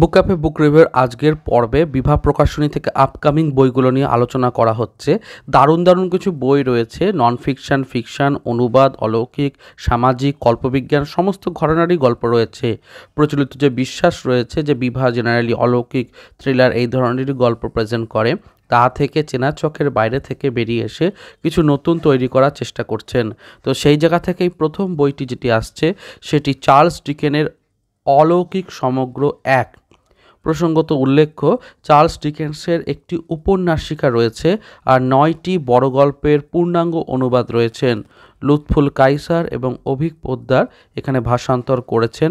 বুক cafe বুক রিভিউর আজকের পর্বে বিভা প্রকাশনী থেকে আপকামিং বইগুলো নিয়ে আলোচনা করা হচ্ছে দারুণ দারুণ কিছু বই রয়েছে নন ফিকশান ফিকশান অনুবাদ অলৌকিক সামাজিক কল্পবিজ্ঞান সমস্ত ঘটনারই গল্প রয়েছে প্রচলিত যে বিশ্বাস রয়েছে যে বিভা জেনারেলি অলৌকিক থ্রিলার এই ধরনেরই গল্প প্রেজেন্ট করে তা থেকে চেনা চকের বাইরে থেকে বেরিয়ে এসে কিছু নতুন তৈরি করার চেষ্টা করছেন তো সেই জায়গা থেকেই প্রথম বইটি যেটি আসছে সেটি চার্লস ডিকেনের অলৌকিক সমগ্র এক প্রসঙ্গত উল্লেখ্য চার্লস ডিকেন্সের একটি উপন্যাসিকা রয়েছে আর নয়টি বড় গল্পের পূর্ণাঙ্গ অনুবাদ রয়েছেন লুৎফুল কাইসার এবং অভিক পোদ্দার এখানে ভাষান্তর করেছেন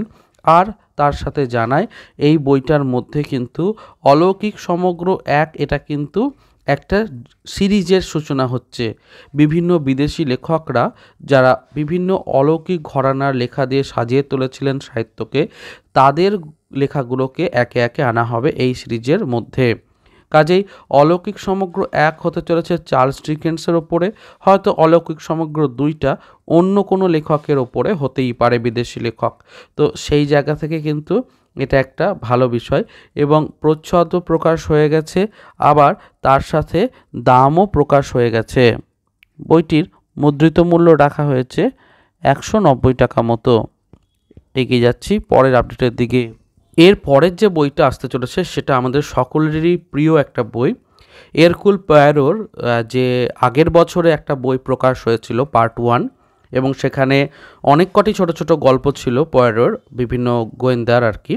আর তার সাথে জানায় এই বইটার মধ্যে কিন্তু অলৌকিক সমগ্র এক এটা কিন্তু একটা সিরিজের সূচনা হচ্ছে বিভিন্ন বিদেশি লেখকরা যারা বিভিন্ন অলৌকিক ঘরানার লেখা দিয়ে সাজিয়ে তুলেছিলেন সাহিত্যকে তাদের লেখাগুলোকে একে একে আনা হবে এই সিরিজের মধ্যে কাজেই অলৌকিক সমগ্র এক হতে চলেছে চার্লস ডিকেন্সের ওপরে হয়তো অলৌকিক সমগ্র দুইটা অন্য কোনো লেখকের ওপরে হতেই পারে বিদেশি লেখক তো সেই জায়গা থেকে কিন্তু এটা একটা ভালো বিষয় এবং প্রচ্ছদ প্রকাশ হয়ে গেছে আবার তার সাথে দামও প্রকাশ হয়ে গেছে বইটির মুদ্রিত মূল্য রাখা হয়েছে একশো নব্বই টাকা মতো এগিয়ে যাচ্ছি পরের আপডেটের দিকে এর পরের যে বইটা আসতে চলেছে সেটা আমাদের সকলেরই প্রিয় একটা বই এরকুল পায়ারোর যে আগের বছরে একটা বই প্রকাশ হয়েছিল পার্ট ওয়ান এবং সেখানে অনেক কটি ছোট ছোট গল্প ছিল পয়ারোর বিভিন্ন গোয়েন্দার আর কি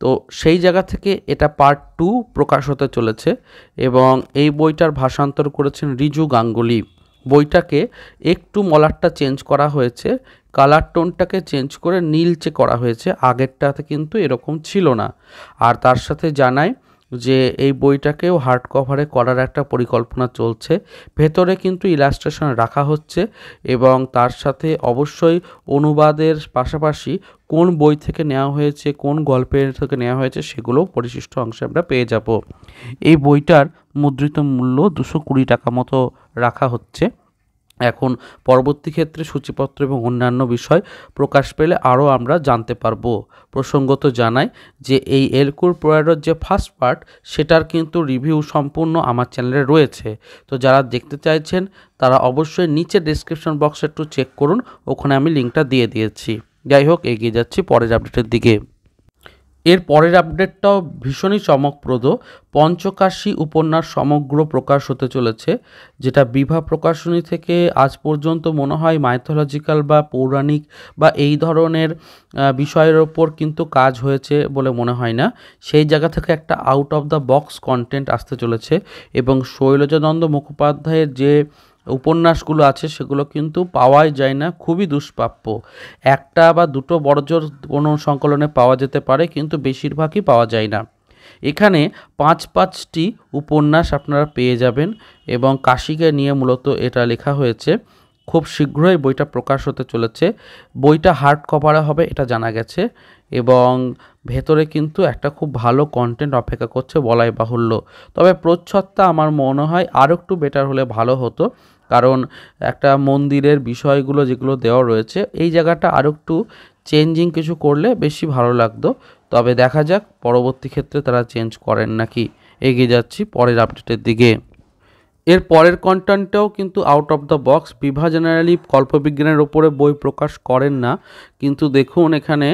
তো সেই জায়গা থেকে এটা পার্ট টু প্রকাশ হতে চলেছে এবং এই বইটার ভাষান্তর করেছেন রিজু গাঙ্গুলি বইটাকে একটু মলারটা চেঞ্জ করা হয়েছে কালার টোনটাকে চেঞ্জ করে নীলচে করা হয়েছে আগেরটাতে কিন্তু এরকম ছিল না আর তার সাথে জানায় যে এই বইটাকেও হার্ড কভারে করার একটা পরিকল্পনা চলছে ভেতরে কিন্তু ইলাস্ট্রেশন রাখা হচ্ছে এবং তার সাথে অবশ্যই অনুবাদের পাশাপাশি কোন বই থেকে নেওয়া হয়েছে কোন গল্পের থেকে নেওয়া হয়েছে সেগুলো পরিশিষ্ট অংশে আমরা পেয়ে যাব এই বইটার মুদ্রিত মূল্য দুশো কুড়ি টাকা মতো রাখা হচ্ছে এখন পরবর্তী ক্ষেত্রে সূচিপত্র এবং অন্যান্য বিষয় প্রকাশ পেলে আরও আমরা জানতে পারব প্রসঙ্গত জানাই যে এই এলকুর প্রয়ারের যে ফার্স্ট পার্ট সেটার কিন্তু রিভিউ সম্পূর্ণ আমার চ্যানেলে রয়েছে তো যারা দেখতে চাইছেন তারা অবশ্যই নিচে ডিসক্রিপশন বক্সে একটু চেক করুন ওখানে আমি লিঙ্কটা দিয়ে দিয়েছি যাই হোক এগিয়ে যাচ্ছি পরের আপডেটের দিকে এর পরের আপডেটটাও ভীষণই চমকপ্রদ পঞ্চকাশী উপন্যাস সমগ্র প্রকাশ হতে চলেছে যেটা বিভা প্রকাশনী থেকে আজ পর্যন্ত মনে হয় মাইথোলজিক্যাল বা পৌরাণিক বা এই ধরনের বিষয়ের ওপর কিন্তু কাজ হয়েছে বলে মনে হয় না সেই জায়গা থেকে একটা out of the box content আসতে চলেছে এবং শৈলজানন্দ মুখোপাধ্যায়ের যে উপন্যাসগুলো আছে সেগুলো কিন্তু পাওয়াই যায় না খুবই দুষ্প্রাপ্য একটা বা দুটো বড়জোর কোনো সংকলনে পাওয়া যেতে পারে কিন্তু বেশিরভাগই পাওয়া যায় না এখানে পাঁচ পাঁচটি উপন্যাস আপনারা পেয়ে যাবেন এবং কাশিকে নিয়ে মূলত এটা লেখা হয়েছে খুব শীঘ্রই বইটা প্রকাশ হতে চলেছে বইটা হার্ড কভারে হবে এটা জানা গেছে এবং ভেতরে কিন্তু একটা খুব ভালো কন্টেন্ট অপেক্ষা করছে বলাই বাহুল্য তবে প্রচ্ছদটা আমার মনে হয় আরও একটু বেটার হলে ভালো হতো কারণ একটা মন্দিরের বিষয়গুলো যেগুলো দেওয়া রয়েছে এই জায়গাটা আরও একটু চেঞ্জিং কিছু করলে বেশি ভালো লাগতো তবে দেখা যাক পরবর্তী ক্ষেত্রে তারা চেঞ্জ করেন নাকি এগিয়ে যাচ্ছি পরের আপডেটের দিকে এর পরের কন্টেন্টটাও কিন্তু আউট অফ দ্য বক্স বিভা জেনারেলি কল্পবিজ্ঞানের ওপরে বই প্রকাশ করেন না কিন্তু দেখুন এখানে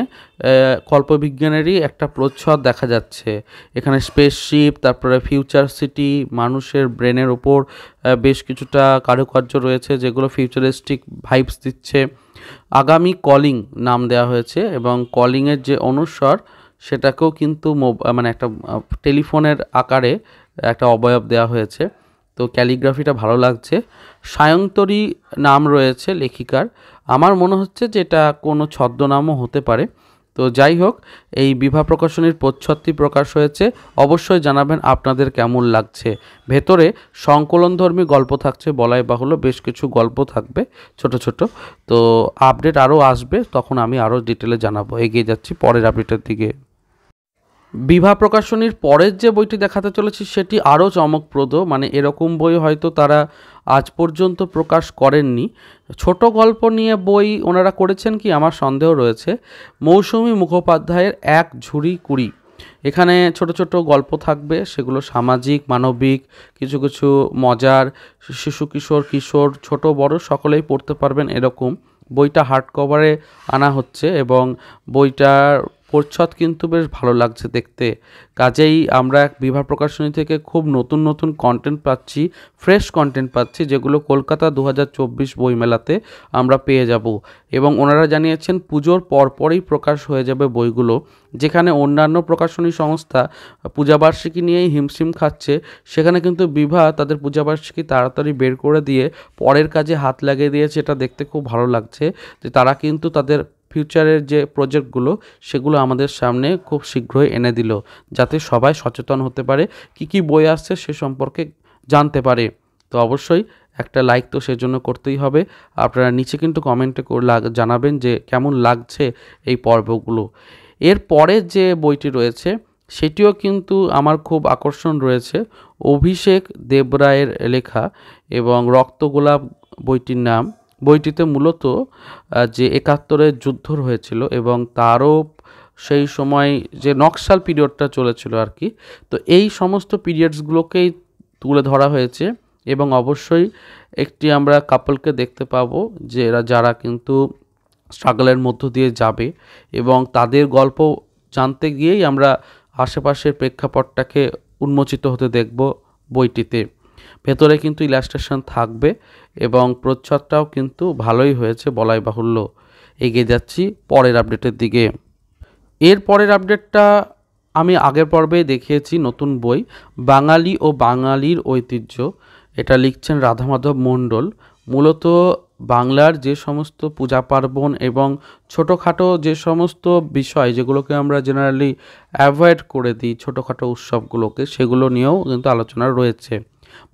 কল্পবিজ্ঞানেরই একটা প্রচ্ছদ দেখা যাচ্ছে এখানে স্পেসশিপ তারপরে ফিউচার সিটি মানুষের ব্রেনের ওপর বেশ কিছুটা কারুকার্য রয়েছে যেগুলো ফিউচারিস্টিক ভাইবস দিচ্ছে আগামী কলিং নাম দেওয়া হয়েছে এবং কলিংয়ের যে অনুস্বর সেটাকেও কিন্তু মানে একটা টেলিফোনের আকারে একটা অবয়ব দেওয়া হয়েছে তো ক্যালিগ্রাফিটা ভালো লাগছে সায়ন্তরী নাম রয়েছে লেখিকার আমার মনে হচ্ছে যে এটা কোনো ছদ্মনামও হতে পারে তো যাই হোক এই বিভা প্রকাশনীর প্রচ্ছদটি প্রকাশ হয়েছে অবশ্যই জানাবেন আপনাদের কেমন লাগছে ভেতরে সংকলনধর্মী গল্প থাকছে বলাই বাহুল্য বেশ কিছু গল্প থাকবে ছোট ছোট তো আপডেট আরও আসবে তখন আমি আরও ডিটেলে জানাবো এগিয়ে যাচ্ছি পরের আপডেটের দিকে বিভা প্রকাশনীর পরের যে বইটি দেখাতে চলেছি সেটি আরও চমকপ্রদ মানে এরকম বই হয়তো তারা আজ পর্যন্ত প্রকাশ করেননি ছোট গল্প নিয়ে বই ওনারা করেছেন কি আমার সন্দেহ রয়েছে মৌসুমী মুখোপাধ্যায়ের এক ঝুড়ি কুড়ি এখানে ছোট ছোট গল্প থাকবে সেগুলো সামাজিক মানবিক কিছু কিছু মজার শিশু কিশোর কিশোর ছোট বড় সকলেই পড়তে পারবেন এরকম বইটা হার্ড কভারে আনা হচ্ছে এবং বইটার প্রচ্ছদ কিন্তু বেশ ভালো লাগছে দেখতে কাজেই আমরা এক বিভা প্রকাশনী থেকে খুব নতুন নতুন কন্টেন্ট পাচ্ছি ফ্রেশ কন্টেন্ট পাচ্ছি যেগুলো কলকাতা দু হাজার চব্বিশ বইমেলাতে আমরা পেয়ে যাব এবং ওনারা জানিয়েছেন পুজোর পরপরই প্রকাশ হয়ে যাবে বইগুলো যেখানে অন্যান্য প্রকাশনী সংস্থা পূজাবার্ষিকী নিয়েই হিমশিম খাচ্ছে সেখানে কিন্তু বিভা তাদের পূজাবার্ষিকী তাড়াতাড়ি বের করে দিয়ে পরের কাজে হাত লাগিয়ে দিয়েছে এটা দেখতে খুব ভালো লাগছে যে তারা কিন্তু তাদের ফিউচারের যে প্রজেক্টগুলো সেগুলো আমাদের সামনে খুব শীঘ্রই এনে দিল যাতে সবাই সচেতন হতে পারে কি কি বই আসছে সে সম্পর্কে জানতে পারে তো অবশ্যই একটা লাইক তো সেজন্য করতেই হবে আপনারা নিচে কিন্তু কমেন্টে জানাবেন যে কেমন লাগছে এই পর্বগুলো এর পরে যে বইটি রয়েছে সেটিও কিন্তু আমার খুব আকর্ষণ রয়েছে অভিষেক দেবরায়ের লেখা এবং রক্তগোলাপ বইটির নাম বইটিতে মূলত যে একাত্তরের যুদ্ধ হয়েছিল এবং তারও সেই সময় যে নকশাল পিরিয়ডটা চলেছিল আর কি তো এই সমস্ত পিরিয়ডসগুলোকেই তুলে ধরা হয়েছে এবং অবশ্যই একটি আমরা কাপলকে দেখতে পাবো যে এরা যারা কিন্তু স্ট্রাগলের মধ্য দিয়ে যাবে এবং তাদের গল্প জানতে গিয়েই আমরা আশেপাশের প্রেক্ষাপটটাকে উন্মোচিত হতে দেখব বইটিতে ভেতরে কিন্তু ইলাস্ট্রেশন থাকবে এবং প্রচ্ছদটাও কিন্তু ভালোই হয়েছে বলাই বাহুল্য এগিয়ে যাচ্ছি পরের আপডেটের দিকে এর পরের আপডেটটা আমি আগের পর্বে দেখিয়েছি নতুন বই বাঙালি ও বাঙালির ঐতিহ্য এটা লিখছেন রাধামাধব মণ্ডল মূলত বাংলার যে সমস্ত পূজা পার্বণ এবং ছোটোখাটো যে সমস্ত বিষয় যেগুলোকে আমরা জেনারেলি অ্যাভয়েড করে দিই ছোটোখাটো উৎসবগুলোকে সেগুলো নিয়েও কিন্তু আলোচনা রয়েছে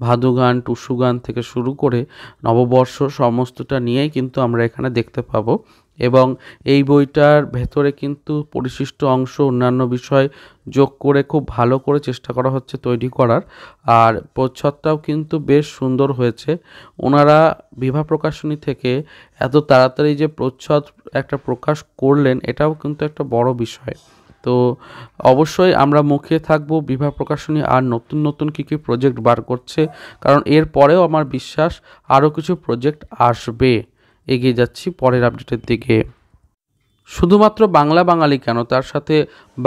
ভাদু গান টুসু গান থেকে শুরু করে নববর্ষ সমস্তটা নিয়েই কিন্তু আমরা এখানে দেখতে পাবো এবং এই বইটার ভেতরে কিন্তু পরিশিষ্ট অংশ অন্যান্য বিষয় যোগ করে খুব ভালো করে চেষ্টা করা হচ্ছে তৈরি করার আর প্রচ্ছদটাও কিন্তু বেশ সুন্দর হয়েছে ওনারা বিভা প্রকাশনী থেকে এত তাড়াতাড়ি যে প্রচ্ছদ একটা প্রকাশ করলেন এটাও কিন্তু একটা বড় বিষয় তো অবশ্যই আমরা মুখে থাকব বিভা প্রকাশনী আর নতুন নতুন কী কী প্রজেক্ট বার করছে কারণ এর পরেও আমার বিশ্বাস আরও কিছু প্রজেক্ট আসবে এগিয়ে যাচ্ছি পরের আপডেটের দিকে শুধুমাত্র বাংলা বাঙালি কেন তার সাথে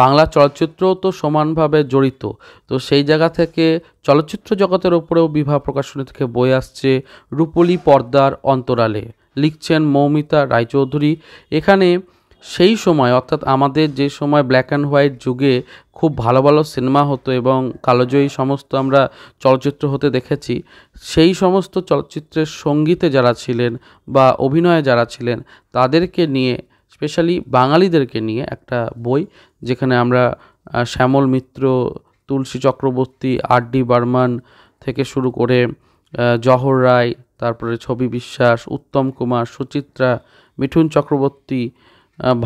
বাংলা চলচ্চিত্রও তো সমানভাবে জড়িত তো সেই জায়গা থেকে চলচ্চিত্র জগতের ওপরেও বিভা প্রকাশনী থেকে বই আসছে রূপলি পর্দার অন্তরালে লিখছেন মৌমিতা রায়চৌধুরী এখানে সেই সময় অর্থাৎ আমাদের যে সময় ব্ল্যাক অ্যান্ড হোয়াইট যুগে খুব ভালো ভালো সিনেমা হতো এবং কালোজয়ী সমস্ত আমরা চলচ্চিত্র হতে দেখেছি সেই সমস্ত চলচ্চিত্রের সঙ্গীতে যারা ছিলেন বা অভিনয়ে যারা ছিলেন তাদেরকে নিয়ে স্পেশালি বাঙালিদেরকে নিয়ে একটা বই যেখানে আমরা শ্যামল মিত্র তুলসী চক্রবর্তী আর ডি বার্মান থেকে শুরু করে জহর রায় তারপরে ছবি বিশ্বাস উত্তম কুমার সুচিত্রা মিঠুন চক্রবর্তী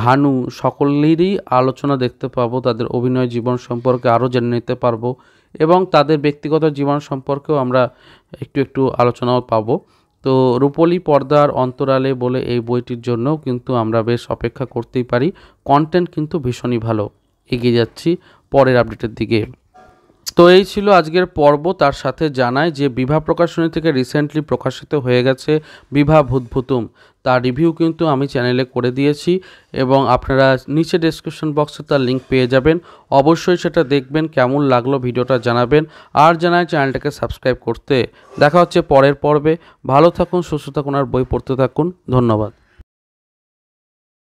ভানু সকলেরই আলোচনা দেখতে পাবো তাদের অভিনয় জীবন সম্পর্কে আরও জেনে নিতে পারবো এবং তাদের ব্যক্তিগত জীবন সম্পর্কেও আমরা একটু একটু আলোচনাও পাবো তো রূপলি পর্দার অন্তরালে বলে এই বইটির জন্যও কিন্তু আমরা বেশ অপেক্ষা করতেই পারি কন্টেন্ট কিন্তু ভীষণই ভালো এগিয়ে যাচ্ছি পরের আপডেটের দিকে তো এই ছিল আজকের পর্ব তার সাথে জানায় যে বিভা প্রকাশনী থেকে রিসেন্টলি প্রকাশিত হয়ে গেছে বিভা ভূতভুতুম তার রিভিউ কিন্তু আমি চ্যানেলে করে দিয়েছি এবং আপনারা নিচে ডেসক্রিপশন বক্সে তার লিঙ্ক পেয়ে যাবেন অবশ্যই সেটা দেখবেন কেমন লাগলো ভিডিওটা জানাবেন আর জানায় চ্যানেলটাকে সাবস্ক্রাইব করতে দেখা হচ্ছে পরের পর্বে ভালো থাকুন সুস্থ থাকুন আর বই পড়তে থাকুন ধন্যবাদ